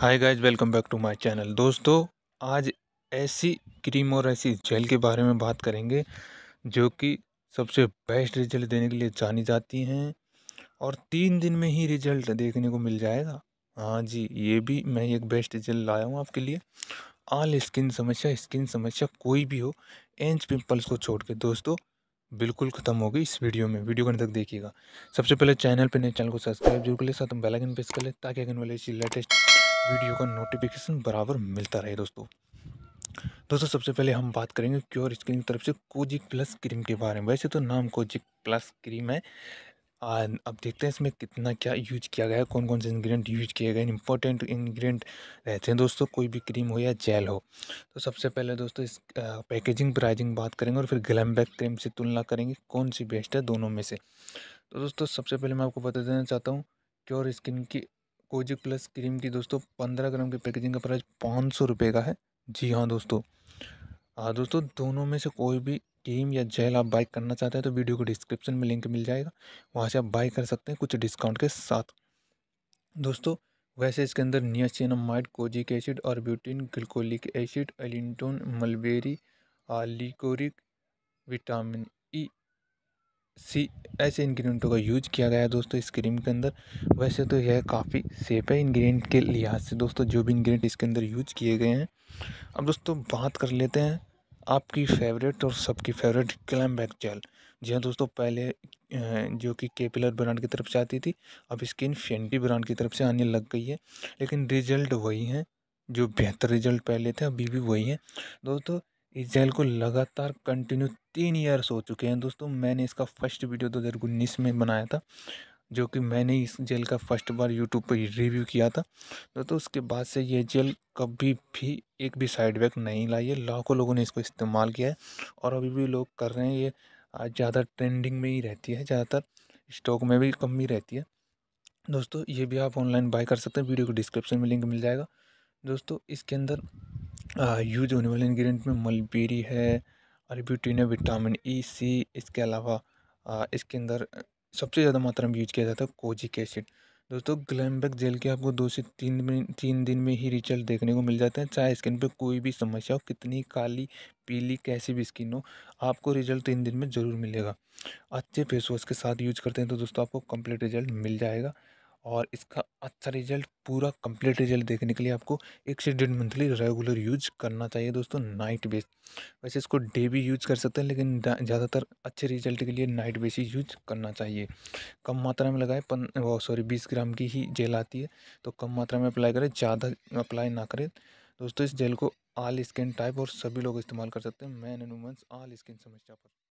hi guys welcome back to my channel दोस्तों आज ऐसी क्रीम और ऐसी जेल के बारे में बात करेंगे जो कि सबसे बेस्ट रिजल्ट देने के लिए जानी जाती हैं और तीन दिन में ही रिजल्ट देखने को मिल जाएगा हाँ जी ये भी मैं एक बेस्ट रिजल्ट लाया हूँ आपके लिए आल स्किन समस्या स्किन समस्या कोई भी हो एंच पिम्पल्स को छोड़ के दोस्तों बिल्कुल खत्म होगी इस वीडियो में वीडियो कहीं तक देखिएगा सबसे पहले चैनल पर नए चैनल को सब्सक्राइब जरूर कर ले साथ हम बेलाइकन प्रेस कर ले ताकि अगर वाले लेटेस्ट वीडियो का नोटिफिकेशन बराबर मिलता रहे दोस्तों दोस्तों सबसे पहले हम बात करेंगे क्योर स्किन की तरफ से कोजिक प्लस क्रीम के बारे में वैसे तो नाम कोजिक प्लस क्रीम है आ, अब देखते हैं इसमें कितना क्या यूज किया गया है कौन कौन से इंग्रेडिएंट यूज किए गए इंपॉर्टेंट इंग्रेडिएंट रहते हैं दोस्तों कोई भी क्रीम हो या जेल हो तो सबसे पहले दोस्तों इस पैकेजिंग प्राइजिंग बात करेंगे और फिर ग्लैम बैक क्रीम से तुलना करेंगे कौन सी बेस्ट है दोनों में से तो दोस्तों सबसे पहले मैं आपको बता देना चाहता हूँ क्योर स्किन की कोजिक प्लस क्रीम की दोस्तों पंद्रह ग्राम की पैकेजिंग का प्राइस पाँच सौ रुपये का है जी हाँ दोस्तों हाँ दोस्तों दोनों में से कोई भी क्रीम या जेल आप बाई करना चाहते हैं तो वीडियो को डिस्क्रिप्शन में लिंक मिल जाएगा वहाँ से आप बाई कर सकते हैं कुछ डिस्काउंट के साथ दोस्तों वैसे इसके अंदर नियासिनामाइड कोजिक एसिड और ब्यूटीन glycolic acid allantoin mulberry licorice vitamin C ऐसे इन्ग्रीडियंटों का यूज किया गया है दोस्तों इस क्रीम के अंदर वैसे तो यह काफ़ी सेफ है इन्ग्रीडियंट के लिहाज से दोस्तों जो भी इन्ग्रीडियंट इसके अंदर यूज किए गए हैं अब दोस्तों बात कर लेते हैं आपकी फेवरेट और सबकी फेवरेट क्लैम बैक जेल जी हाँ दोस्तों पहले जो कि केपिलर ब्रांड की तरफ से आती थी अब स्किन फेंटी ब्रांड की तरफ से आने लग गई है लेकिन रिजल्ट वही हैं जो बेहतर रिजल्ट पहले थे अभी भी वही हैं दोस्तों इस जेल को लगातार कंटिन्यू तीन ईयर्स हो चुके हैं दोस्तों मैंने इसका फर्स्ट वीडियो दो हज़ार उन्नीस में बनाया था जो कि मैंने इस जेल का फर्स्ट बार यूट्यूब पर रिव्यू किया था दोस्तों उसके बाद से ये जेल कभी भी एक भी साइड बैक नहीं लाई है लाखों लोगों ने इसको इस्तेमाल किया है और अभी भी लोग कर रहे हैं ये आज ज़्यादा ट्रेंडिंग में ही रहती है ज़्यादातर स्टॉक में भी कम ही रहती है दोस्तों ये भी आप ऑनलाइन बाय कर सकते हैं वीडियो को डिस्क्रिप्शन में लिंक मिल जाएगा दोस्तों इसके अंदर यूज होने वाले इंग्रेडिएंट में मलबेरी है अरब्यूटीन है विटामिन ई सी इसके अलावा इसके अंदर सबसे ज़्यादा मात्रा में यूज किया जाता है कोजिक एसिड दोस्तों ग्लैमबैक जेल के आपको दो से तीन दिन तीन दिन में ही रिजल्ट देखने को मिल जाते हैं चाहे स्किन पे कोई भी समस्या हो कितनी काली पीली कैसी भी स्किन हो आपको रिजल्ट तीन दिन में ज़रूर मिलेगा अच्छे फेस वॉश के साथ यूज करते हैं तो दोस्तों आपको कंप्लीट रिजल्ट मिल जाएगा और इसका अच्छा रिजल्ट पूरा कंप्लीट रिजल्ट देखने के लिए आपको एक से डेढ़ मंथली रेगुलर यूज करना चाहिए दोस्तों नाइट बेस वैसे इसको डे भी यूज कर सकते हैं लेकिन ज़्यादातर अच्छे रिजल्ट के लिए नाइट बेस ही यूज करना चाहिए कम मात्रा में लगाए पन सॉरी बीस ग्राम की ही जेल आती है तो कम मात्रा में अप्लाई करें ज़्यादा अप्लाई ना करें दोस्तों इस जेल को आल स्किन टाइप और सभी लोग इस्तेमाल कर सकते हैं मैन एंड आल स्किन समस्या पर